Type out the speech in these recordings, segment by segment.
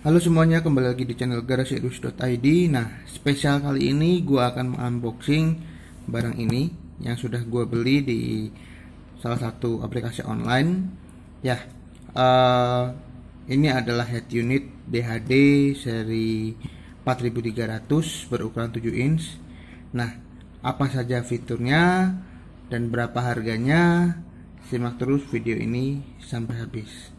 Halo semuanya, kembali lagi di channel garasiedus.id Nah, spesial kali ini gue akan unboxing barang ini Yang sudah gue beli di salah satu aplikasi online Ya, uh, ini adalah head unit DHD seri 4300 berukuran 7 inch Nah, apa saja fiturnya dan berapa harganya Simak terus video ini sampai habis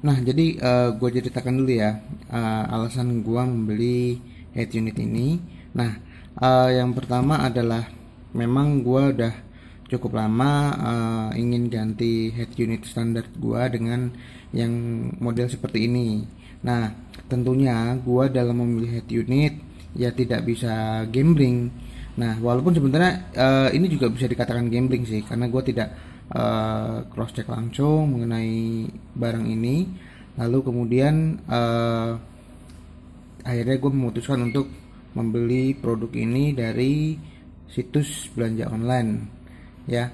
Nah, jadi uh, eh, gue ceritakan dulu ya uh, alasan gue membeli head unit ini. Nah, uh, yang pertama adalah memang gue udah cukup lama uh, ingin ganti head unit standar gue dengan yang model seperti ini. Nah, tentunya gue dalam memilih head unit ya tidak bisa gambling. Nah, walaupun sebenarnya uh, ini juga bisa dikatakan gambling sih, karena gue tidak Eh, cross check langsung mengenai barang ini lalu kemudian uh, akhirnya gue memutuskan untuk membeli produk ini dari situs belanja online ya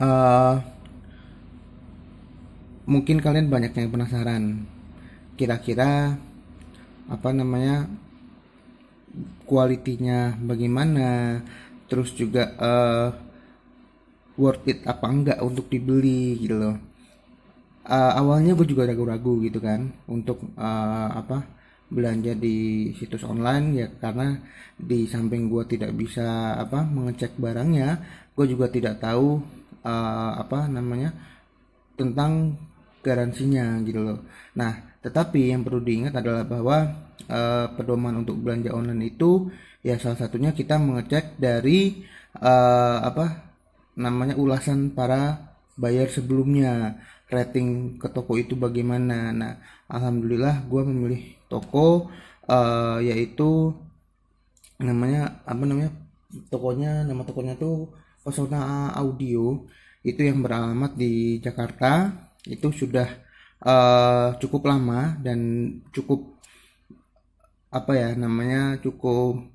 uh, mungkin kalian banyak yang penasaran kira-kira apa namanya kualitinya bagaimana terus juga uh, worth it apa enggak untuk dibeli gitu loh uh, awalnya gue juga ragu-ragu gitu kan untuk uh, apa belanja di situs online ya karena di samping gue tidak bisa apa mengecek barangnya gue juga tidak tahu uh, apa namanya tentang garansinya gitu loh nah tetapi yang perlu diingat adalah bahwa uh, pedoman untuk belanja online itu ya salah satunya kita mengecek dari uh, apa namanya ulasan para bayar sebelumnya rating ke toko itu bagaimana nah alhamdulillah gue memilih toko uh, yaitu namanya apa namanya tokonya nama tokonya tuh Persona Audio itu yang beralamat di Jakarta itu sudah uh, cukup lama dan cukup apa ya namanya cukup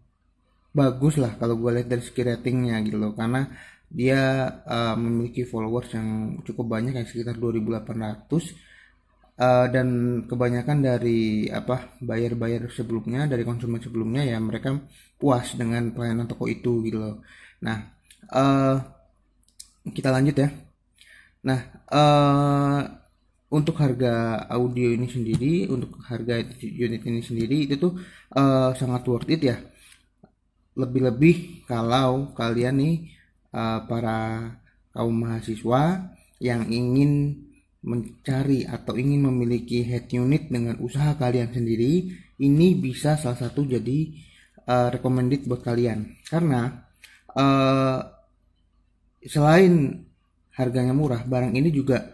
bagus lah kalau gue lihat dari segi ratingnya gitu loh karena dia uh, memiliki followers yang cukup banyak yang sekitar 2800 uh, eh, dan kebanyakan dari apa bayar-bayar sebelumnya dari konsumen sebelumnya ya mereka puas dengan pelayanan toko itu gitu loh. Nah, uh, kita lanjut ya. Nah, uh, untuk harga audio ini sendiri, untuk harga unit ini sendiri itu tuh uh, sangat worth it ya. Lebih-lebih kalau kalian nih Eh, para kaum mahasiswa yang ingin mencari atau ingin memiliki head unit dengan usaha kalian sendiri ini bisa salah satu jadi uh, recommended buat kalian karena uh, selain harganya murah barang ini juga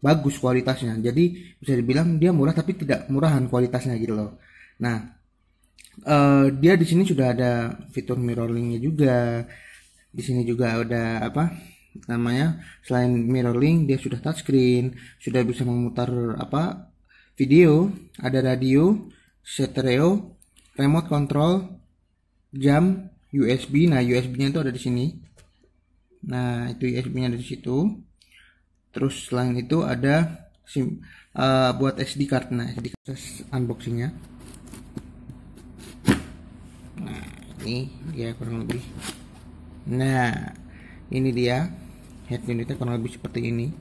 bagus kualitasnya jadi bisa dibilang dia murah tapi tidak murahan kualitasnya gitu loh nah uh, dia di sini sudah ada fitur mirroringnya juga di sini juga ada apa namanya selain mirror link dia sudah touchscreen sudah bisa memutar apa video ada radio stereo remote control jam USB nah USB nya itu ada di sini nah itu USB nya ada di situ terus selain itu ada sim uh, buat SD card nah SD card unboxingnya nah ini ya kurang lebih Nah, ini dia head unitnya kurang lebih seperti ini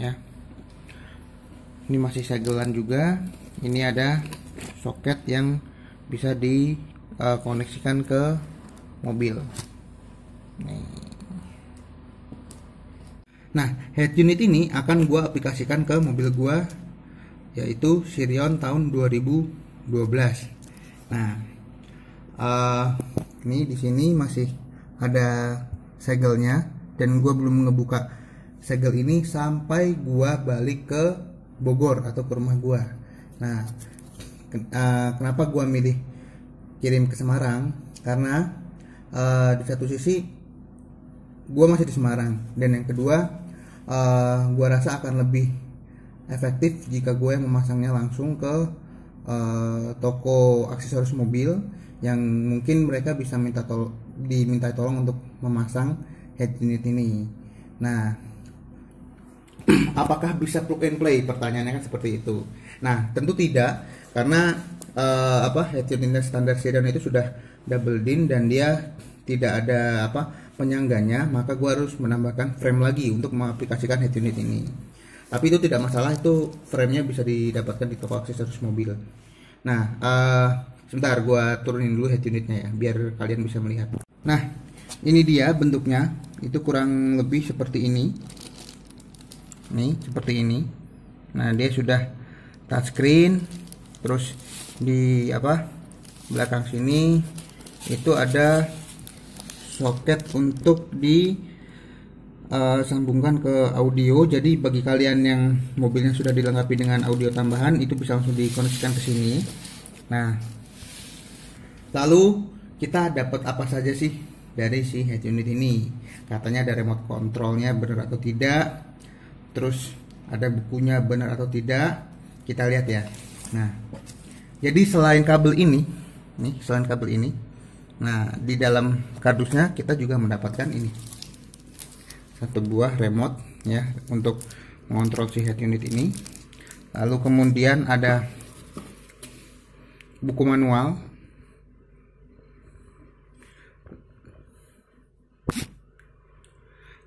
ya. Ini masih segelan juga. Ini ada soket yang bisa dikoneksikan eh, uh, ke mobil. Nih. Nah, head unit ini akan gua aplikasikan ke mobil gua yaitu Sirion tahun 2012. Nah, uh, ini di sini masih ada segelnya dan gue belum ngebuka segel ini sampai gue balik ke Bogor atau ke rumah gue nah ken uh, kenapa gue milih kirim ke Semarang karena uh, di satu sisi gue masih di Semarang dan yang kedua uh, eh, gue rasa akan lebih efektif jika gue memasangnya langsung ke uh, toko aksesoris mobil yang mungkin mereka bisa minta tol diminta tolong untuk memasang head unit ini nah apakah bisa plug and play pertanyaannya kan seperti itu nah tentu tidak karena uh, apa head unit standar sedan itu sudah double din dan dia tidak ada apa penyangganya maka gue harus menambahkan frame lagi untuk mengaplikasikan head unit ini tapi itu tidak masalah itu frame-nya bisa didapatkan di toko aksesoris mobil nah uh, Sebentar gua turunin dulu head unitnya ya biar kalian bisa melihat. Nah, ini dia bentuknya. Itu kurang lebih seperti ini. Nih, seperti ini. Nah, dia sudah touchscreen terus di apa? belakang sini itu ada soket untuk di uh, sambungkan ke audio jadi bagi kalian yang mobilnya sudah dilengkapi dengan audio tambahan itu bisa langsung dikoneksikan ke sini nah Lalu kita dapat apa saja sih dari si head unit ini? Katanya ada remote controlnya benar atau tidak? Terus ada bukunya benar atau tidak? Kita lihat ya. Nah, jadi selain kabel ini, nih selain kabel ini, nah di dalam kardusnya kita juga mendapatkan ini satu buah remote ya untuk mengontrol si head unit ini. Lalu kemudian ada buku manual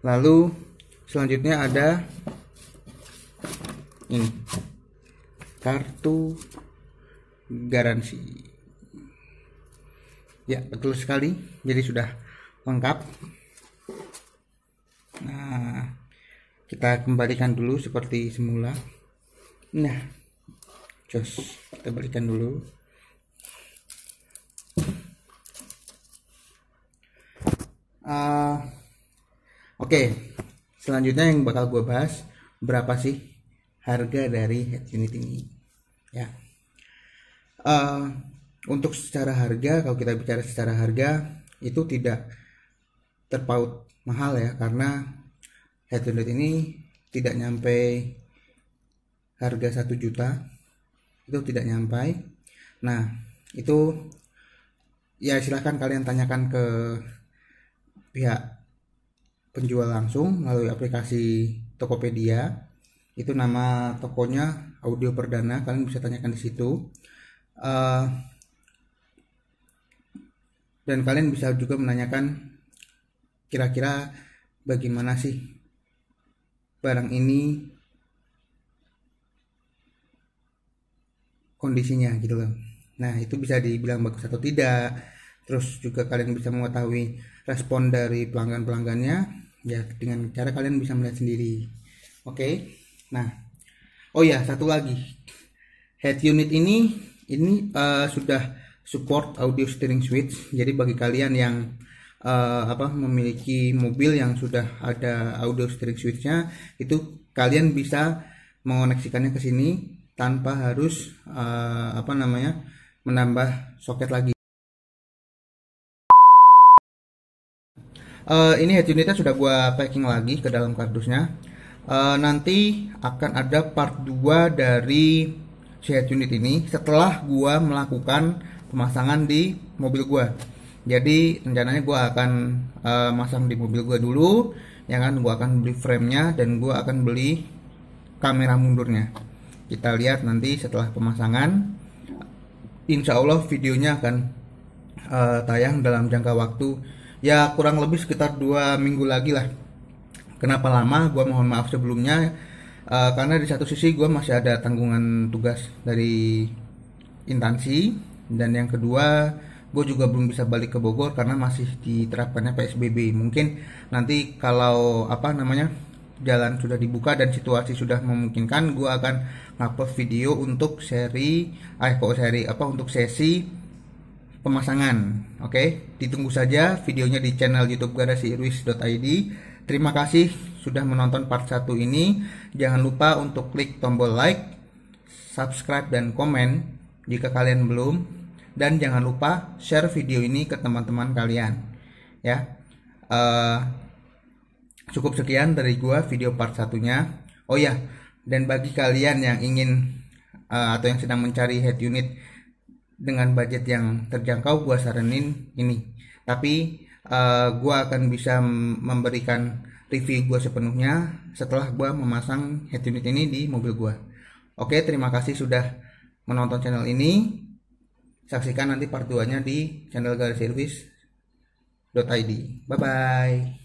lalu selanjutnya ada ini kartu garansi ya betul sekali jadi sudah lengkap nah kita kembalikan dulu seperti semula nah jos kita balikan dulu uh, Oke, selanjutnya yang bakal gue bahas berapa sih harga dari head unit ini? Ya, uh, untuk secara harga kalau kita bicara secara harga itu tidak terpaut mahal ya karena head unit ini tidak nyampe harga 1 juta itu tidak nyampe. nah itu ya silahkan kalian tanyakan ke pihak penjual langsung melalui aplikasi Tokopedia. Itu nama tokonya Audio Perdana, kalian bisa tanyakan di situ. Uh, dan kalian bisa juga menanyakan kira-kira bagaimana sih barang ini kondisinya gitu loh. Nah, itu bisa dibilang bagus atau tidak. Terus juga kalian bisa mengetahui respon dari pelanggan-pelanggannya ya dengan cara kalian bisa melihat sendiri oke okay? nah oh ya satu lagi head unit ini ini uh, sudah support audio steering switch jadi bagi kalian yang uh, apa memiliki mobil yang sudah ada audio steering switchnya itu kalian bisa mengoneksikannya ke sini tanpa harus uh, apa namanya menambah soket lagi uh, ini head unitnya sudah gua packing lagi ke dalam kardusnya uh, nanti akan ada part 2 dari si head unit ini setelah gua melakukan pemasangan di mobil gua. jadi rencananya gua akan uh, masang di mobil gua dulu ya kan gua akan beli framenya dan gua akan beli kamera mundurnya kita lihat nanti setelah pemasangan insya Allah videonya akan uh, tayang dalam jangka waktu ya kurang lebih sekitar dua minggu lagi lah kenapa lama gue mohon maaf sebelumnya uh, karena di satu sisi gue masih ada tanggungan tugas dari intansi dan yang kedua gue juga belum bisa balik ke Bogor karena masih diterapkannya PSBB mungkin nanti kalau apa namanya jalan sudah dibuka dan situasi sudah memungkinkan gue akan ngapa video untuk seri eh kok seri apa untuk sesi pemasangan. Oke, okay? ditunggu saja videonya di channel YouTube Garasi garasiruis.id. Terima kasih sudah menonton part 1 ini. Jangan lupa untuk klik tombol like, subscribe dan komen jika kalian belum dan jangan lupa share video ini ke teman-teman kalian. Ya. Uh, cukup sekian dari gua video part satunya. Oh ya, dan bagi kalian yang ingin uh, atau yang sedang mencari head unit dengan budget yang terjangkau gue saranin ini tapi uh, eh, gue akan bisa memberikan review gue sepenuhnya setelah gue memasang head unit ini di mobil gue oke terima kasih sudah menonton channel ini saksikan nanti part 2 nya di channel garis service .id bye bye